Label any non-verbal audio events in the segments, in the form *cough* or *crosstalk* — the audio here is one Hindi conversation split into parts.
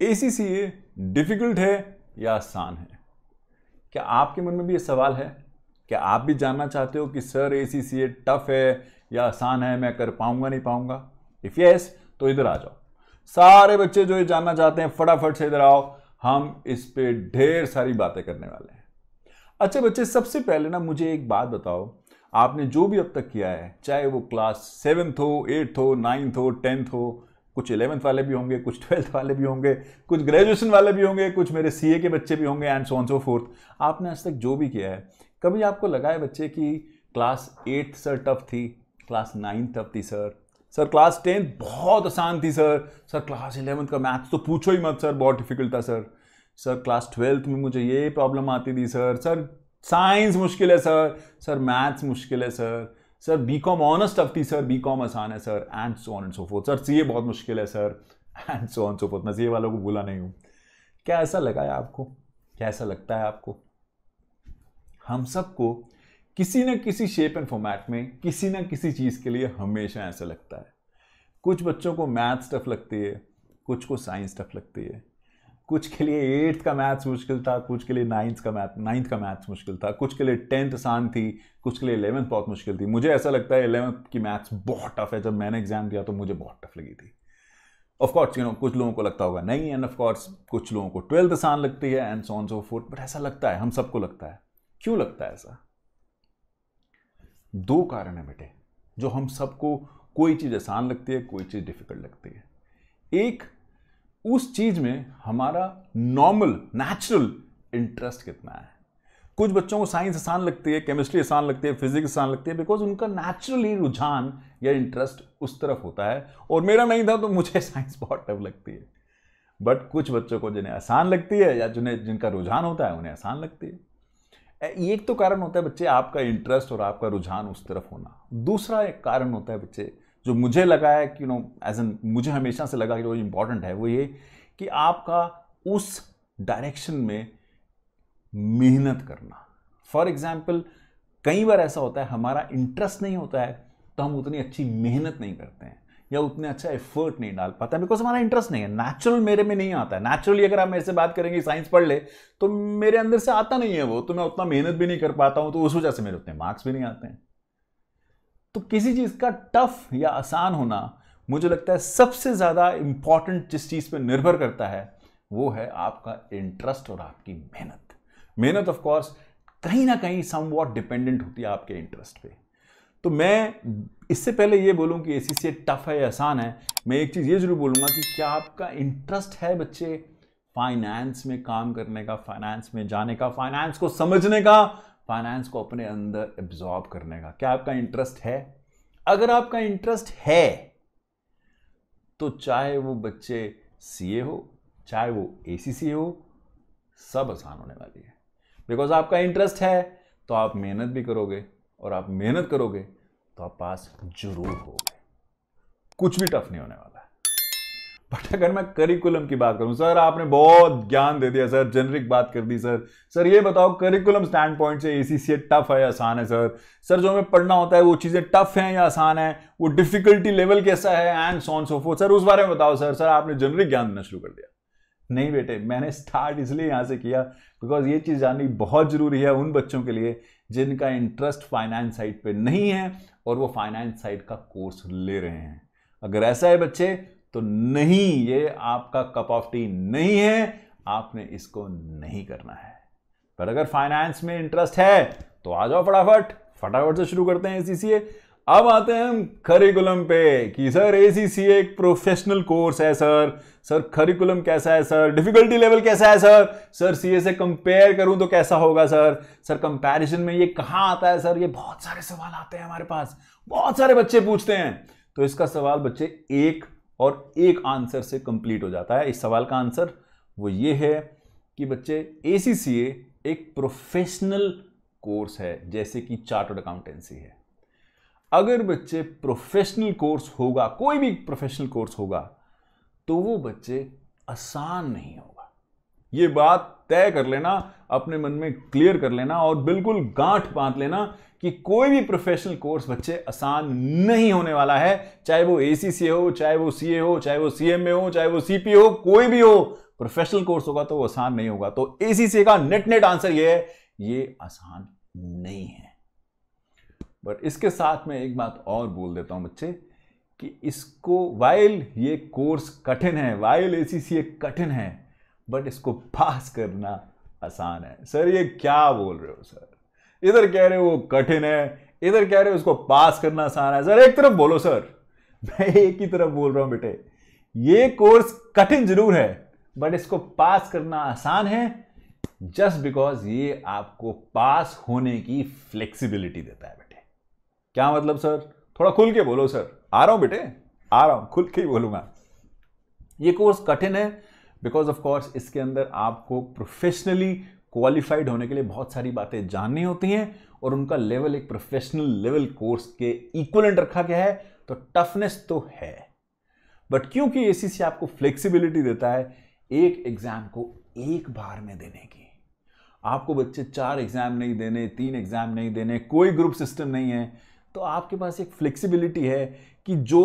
ए सी सी ए डिफ़िकल्ट है या आसान है क्या आपके मन में भी ये सवाल है क्या आप भी जानना चाहते हो कि sir A C C A tough है या आसान है मैं कर पाऊंगा नहीं पाऊंगा इफ़ यस तो इधर आ जाओ सारे बच्चे जो ये जानना चाहते हैं फटाफट से इधर आओ हम इस पर ढेर सारी बातें करने वाले हैं अच्छा बच्चे सबसे पहले ना मुझे एक बात बताओ आपने जो भी अब तक किया है चाहे वो क्लास सेवन्थ हो एट्थ हो नाइन्थ हो टेंथ हो कुछ इलेवंथ वाले भी होंगे कुछ ट्वेल्थ वाले भी होंगे कुछ ग्रेजुएशन वाले भी होंगे कुछ मेरे सी के बच्चे भी होंगे and so on so forth आपने आज तक जो भी किया है कभी आपको लगा है बच्चे की क्लास एट्थ सर टफ थी क्लास नाइन्थ टफ थी सर सर क्लास टेंथ बहुत आसान थी सर सर क्लास इलेवंथ का मैथ्स तो पूछो ही मत सर बहुत डिफिकल्ट था सर सर क्लास ट्वेल्थ में मुझे ये प्रॉब्लम आती थी सर सर साइंस मुश्किल है सर सर मैथ्स मुश्किल है sir sir B com honours tough थी सर बी कॉम आसान है sir and so on and so forth sir C A बहुत मुश्किल है sir and so on so forth मैं सी ए वालों को भूला नहीं हूँ क्या ऐसा लगा है आपको क्या ऐसा लगता है आपको हम सबको किसी न किसी शेप एंड फॉर्मेट में किसी न किसी चीज़ के लिए हमेशा ऐसा लगता है कुछ बच्चों को मैथ्स टफ लगती है कुछ को साइंस टफ लगती है कुछ के लिए एट्थ का मैथ्स मुश्किल था कुछ के लिए नाइन्थ का मैथ नाइन्थ का मैथ्स मुश्किल था कुछ के लिए टेंथ आसान थी कुछ के लिए इलेवंथ बहुत मुश्किल थी मुझे ऐसा लगता है इलेवंथ की मैथ्स बहुत टफ है जब मैंने एग्जाम दिया तो मुझे बहुत टफ लगी थी ऑफकोर्स यू नो कुछ लोगों को लगता होगा नहीं एंड ऑफकोर्स कुछ लोगों को ट्वेल्थ आसान लगती है and so on so forth but ऐसा लगता है हम सबको लगता है क्यों लगता है ऐसा दो कारण है बेटे जो हम सबको कोई चीज़ आसान लगती है कोई चीज़ डिफिकल्ट लगती है एक उस चीज में हमारा नॉर्मल नेचुरल इंटरेस्ट कितना है कुछ बच्चों को साइंस आसान लगती है केमिस्ट्री आसान लगती है फिजिक्स आसान लगती है बिकॉज उनका नेचुरली रुझान या इंटरेस्ट उस तरफ होता है और मेरा नहीं था तो मुझे साइंस *laughs* बहुत टफ लगती है बट कुछ बच्चों को जिन्हें आसान लगती है या जिन्हें जिनका रुझान होता है उन्हें आसान लगती है एक तो कारण होता है बच्चे आपका इंटरेस्ट और आपका रुझान उस तरफ होना दूसरा एक कारण होता है बच्चे जो मुझे लगा है कि यू नो एज एन मुझे हमेशा से लगा कि वो इम्पॉर्टेंट है वो ये कि आपका उस डायरेक्शन में मेहनत करना फॉर एग्जाम्पल कई बार ऐसा होता है हमारा इंटरेस्ट नहीं होता है तो हम उतनी अच्छी मेहनत नहीं करते हैं या उतने अच्छा एफर्ट नहीं डाल पाता बिकॉज हमारा इंटरेस्ट नहीं है नेचुरल मेरे में नहीं आता है नेचुरली अगर आप मेरे से बात करेंगे साइंस पढ़ ले तो मेरे अंदर से आता नहीं है वो तो मैं उतना मेहनत भी नहीं कर पाता हूँ तो उस वजह से मेरे उतने मार्क्स भी नहीं आते हैं तो किसी चीज़ का टफ या आसान होना मुझे लगता है सबसे ज़्यादा इंपॉर्टेंट जिस चीज़ पर निर्भर करता है वो है आपका इंटरेस्ट और आपकी मेहनत मेहनत ऑफ कोर्स कहीं ना कहीं सम वॉट डिपेंडेंट होती है आपके इंटरेस्ट पे तो मैं इससे पहले ये बोलूँ कि ए सी टफ है या आसान है मैं एक चीज़ ये जरूर बोलूँगा कि क्या आपका इंटरेस्ट है बच्चे फाइनेंस में काम करने का फाइनेंस में जाने का फाइनेंस को समझने का फाइनेंस को अपने अंदर एब्जॉर्ब करने का क्या आपका इंटरेस्ट है अगर आपका इंटरेस्ट है तो चाहे वो बच्चे सीए हो चाहे वो ए हो सब आसान होने वाली है बिकॉज आपका इंटरेस्ट है तो आप मेहनत भी करोगे और आप मेहनत करोगे तो आप पास जरूर होगे कुछ भी टफ नहीं होने वाला बट अगर मैं करिकुलम की बात करूं सर आपने बहुत ज्ञान दे दिया सर जेनरिक बात कर दी सर सर ये बताओ करिकुलम स्टैंड पॉइंट से ए टफ है या आसान है सर सर जो हमें पढ़ना होता है वो चीज़ें टफ हैं या आसान है वो डिफिकल्टी लेवल कैसा है एंड सॉन सोफो सर उस बारे में बताओ सर सर आपने जेनरिक ज्ञान देना शुरू कर दिया नहीं बेटे मैंने स्टार्ट इसलिए यहाँ से किया बिकॉज ये चीज़ जाननी बहुत ज़रूरी है उन बच्चों के लिए जिनका इंटरेस्ट फाइनेंस साइड पे नहीं है और वो फाइनेंस साइड का कोर्स ले रहे हैं अगर ऐसा है बच्चे तो नहीं ये आपका कप ऑफ टी नहीं है आपने इसको नहीं करना है पर अगर फाइनेंस में इंटरेस्ट है तो आ जाओ फटाफट फटाफट से शुरू करते हैं एसीसीए अब आते हैं हम करिकुलम पे कि सर एसीसीए एक प्रोफेशनल कोर्स है सर सर करिकुलम कैसा है सर डिफिकल्टी लेवल कैसा है सर सर सीए से कंपेयर करूं तो कैसा होगा सर सर कंपैरिजन में ये कहा आता है सर ये बहुत सारे सवाल आते हैं हमारे पास बहुत सारे बच्चे पूछते हैं तो इसका सवाल बच्चे एक और एक आंसर से कंप्लीट हो जाता है इस सवाल का आंसर वो ये है कि बच्चे ए एक प्रोफेशनल कोर्स है जैसे कि चार्टर्ड अकाउंटेंसी है अगर बच्चे प्रोफेशनल कोर्स होगा कोई भी प्रोफेशनल कोर्स होगा तो वो बच्चे आसान नहीं होगा ये बात तय कर लेना अपने मन में क्लियर कर लेना और बिल्कुल गांठ बांध लेना कि कोई भी प्रोफेशनल कोर्स बच्चे आसान नहीं होने वाला है चाहे वो ए हो चाहे वो सी हो चाहे वो सी हो चाहे वो सी हो कोई भी हो प्रोफेशनल कोर्स होगा तो वो आसान नहीं होगा तो ए का नेट नेट आंसर ये है ये आसान नहीं है बट इसके साथ मैं एक बात और बोल देता हूं बच्चे कि इसको वाइल ये कोर्स कठिन है वाइल ए सी कठिन है बट इसको पास करना आसान है सर ये क्या बोल रहे हो सर इधर कह रहे हो वो कठिन है इधर कह रहे हो उसको पास करना आसान है सर एक तरफ बोलो सर मैं एक ही तरफ बोल रहा हूं बेटे ये कोर्स कठिन जरूर है बट इसको पास करना आसान है जस्ट बिकॉज ये आपको पास होने की फ्लेक्सिबिलिटी देता है बेटे क्या मतलब सर थोड़ा खुल के बोलो सर आ रहा हूं बेटे आ रहा हूं खुल के ही बोलूंगा ये कोर्स कठिन है बिकॉज ऑफ कोर्स इसके अंदर आपको प्रोफेशनली क्वालिफाइड होने के लिए बहुत सारी बातें जाननी होती हैं और उनका लेवल एक प्रोफेशनल लेवल कोर्स के इक्वलेंट रखा गया है तो टफनेस तो है बट क्योंकि ए सी आपको फ्लेक्सिबिलिटी देता है एक एग्जाम को एक बार में देने की आपको बच्चे चार एग्जाम नहीं देने तीन एग्जाम नहीं देने कोई ग्रुप सिस्टम नहीं है तो आपके पास एक फ्लेक्सिबिलिटी है कि जो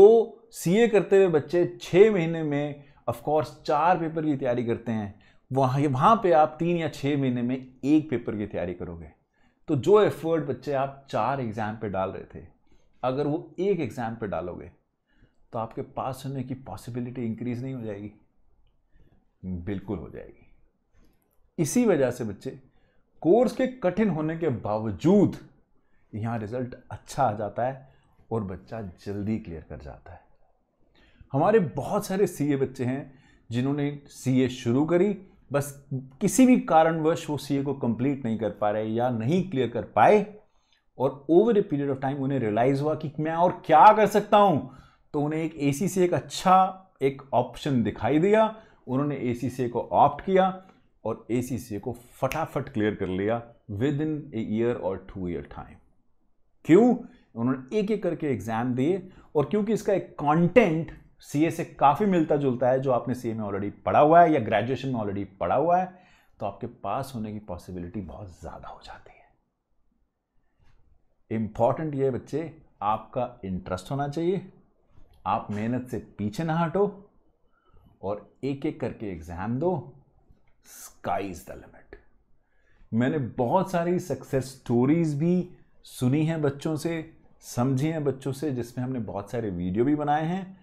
सीए करते हुए बच्चे छः महीने में ऑफ कोर्स चार पेपर की तैयारी करते हैं वहाँ वहाँ पे आप तीन या छः महीने में एक पेपर की तैयारी करोगे तो जो एफर्ट बच्चे आप चार एग्ज़ाम पे डाल रहे थे अगर वो एक एग्ज़ाम पे डालोगे तो आपके पास होने की पॉसिबिलिटी इंक्रीज नहीं हो जाएगी बिल्कुल हो जाएगी इसी वजह से बच्चे कोर्स के कठिन होने के बावजूद यहाँ रिजल्ट अच्छा आ जाता है और बच्चा जल्दी क्लियर कर जाता है हमारे बहुत सारे सीए बच्चे हैं जिन्होंने सीए शुरू करी बस किसी भी कारणवश वो सीए को कंप्लीट नहीं कर पा रहे या नहीं क्लियर कर पाए और over a period of time उन्हें रियलाइज हुआ कि मैं और क्या कर सकता हूँ तो उन्हें एक ए से एक अच्छा एक ऑप्शन दिखाई दिया उन्होंने ए सी को ऑप्ट किया और ए सी को फटाफट क्लियर कर लिया विद इन ए ईयर और टू ईयर टाइम क्यों उन्होंने एक एक करके एग्जाम दिए और क्योंकि इसका एक कंटेंट सी से काफ़ी मिलता जुलता है जो आपने सी में ऑलरेडी पढ़ा हुआ है या ग्रेजुएशन में ऑलरेडी पढ़ा हुआ है तो आपके पास होने की पॉसिबिलिटी बहुत ज़्यादा हो जाती है इंपॉर्टेंट ये बच्चे आपका इंटरेस्ट होना चाहिए आप मेहनत से पीछे ना हटो और एक एक करके एग्ज़ाम दो स्काई इज़ द लिमिट मैंने बहुत सारी सक्सेस स्टोरीज़ भी सुनी हैं बच्चों से समझी हैं बच्चों से जिसमें हमने बहुत सारे वीडियो भी बनाए हैं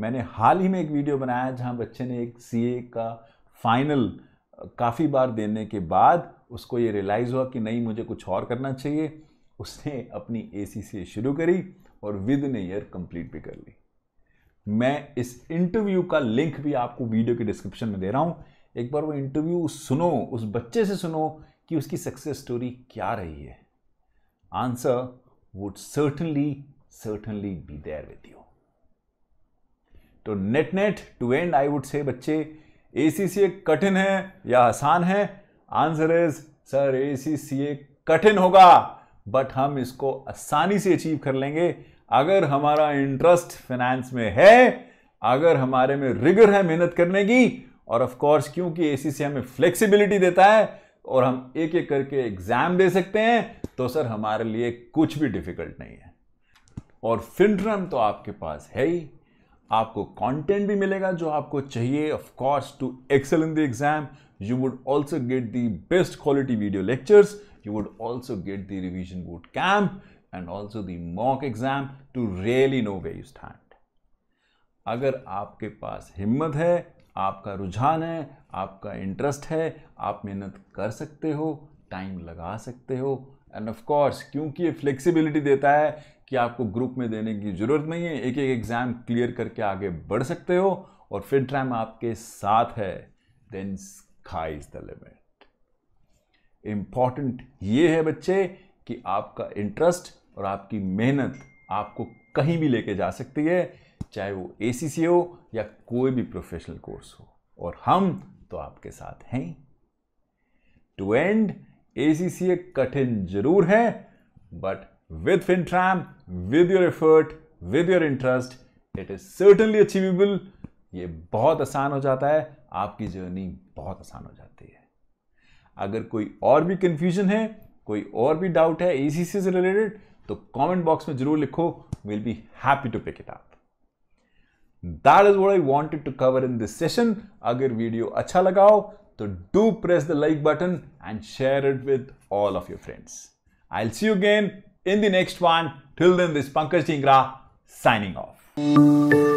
मैंने हाल ही में एक वीडियो बनाया जहां बच्चे ने एक सी का फाइनल काफ़ी बार देने के बाद उसको ये रियलाइज़ हुआ कि नहीं मुझे कुछ और करना चाहिए उसने अपनी ए से शुरू करी और विद इन ईयर कंप्लीट भी कर ली मैं इस इंटरव्यू का लिंक भी आपको वीडियो के डिस्क्रिप्शन में दे रहा हूँ एक बार वो इंटरव्यू सुनो उस बच्चे से सुनो कि उसकी सक्सेस स्टोरी क्या रही है answer would certainly certainly be there with you तो net net to end I would say बच्चे ए सी सी ए कठिन है या आसान है answer is sir A C C A कठिन होगा बट हम इसको आसानी से अचीव कर लेंगे अगर हमारा इंटरेस्ट फाइनेंस में है अगर हमारे में रिगर है मेहनत करने की और ऑफ कोर्स क्योंकि सी हमें फ्लेक्सिबिलिटी देता है और हम एक एक करके एग्जाम दे सकते हैं तो सर हमारे लिए कुछ भी डिफिकल्ट नहीं है और फिंट्रम तो आपके पास है ही आपको कंटेंट भी मिलेगा जो आपको चाहिए of course to excel in the exam you would also get the best quality video lectures you would also get the revision boot camp and also the mock exam to really know way you stand अगर आपके पास हिम्मत है आपका रुझान है आपका इंटरेस्ट है आप मेहनत कर सकते हो टाइम लगा सकते हो एंड ऑफ कोर्स क्योंकि ये फ्लेक्सिबिलिटी देता है कि आपको ग्रुप में देने की ज़रूरत नहीं है एक एक एग्ज़ाम क्लियर करके आगे बढ़ सकते हो और फिर ट्रैम आपके साथ है then sky is the limit important ये है बच्चे कि आपका इंटरेस्ट और आपकी मेहनत आपको कहीं भी लेके जा सकती है चाहे वो ए हो या कोई भी प्रोफेशनल कोर्स हो और हम तो आपके साथ हैं टू एंड एसीसीए कठिन जरूर है but with FinTram, with your effort with your interest it is certainly achievable ये बहुत आसान हो जाता है आपकी जर्नी बहुत आसान हो जाती है अगर कोई और भी कंफ्यूजन है कोई और भी डाउट है ए से रिलेटेड तो कमेंट बॉक्स में जरूर लिखो will be happy to pick it up that is what I wanted to cover in this session अगर वीडियो अच्छा लगाओ So do press the like button and share it with all of your friends. I'll see you again in the next one. Till then, this Pankaj Dhingra signing off.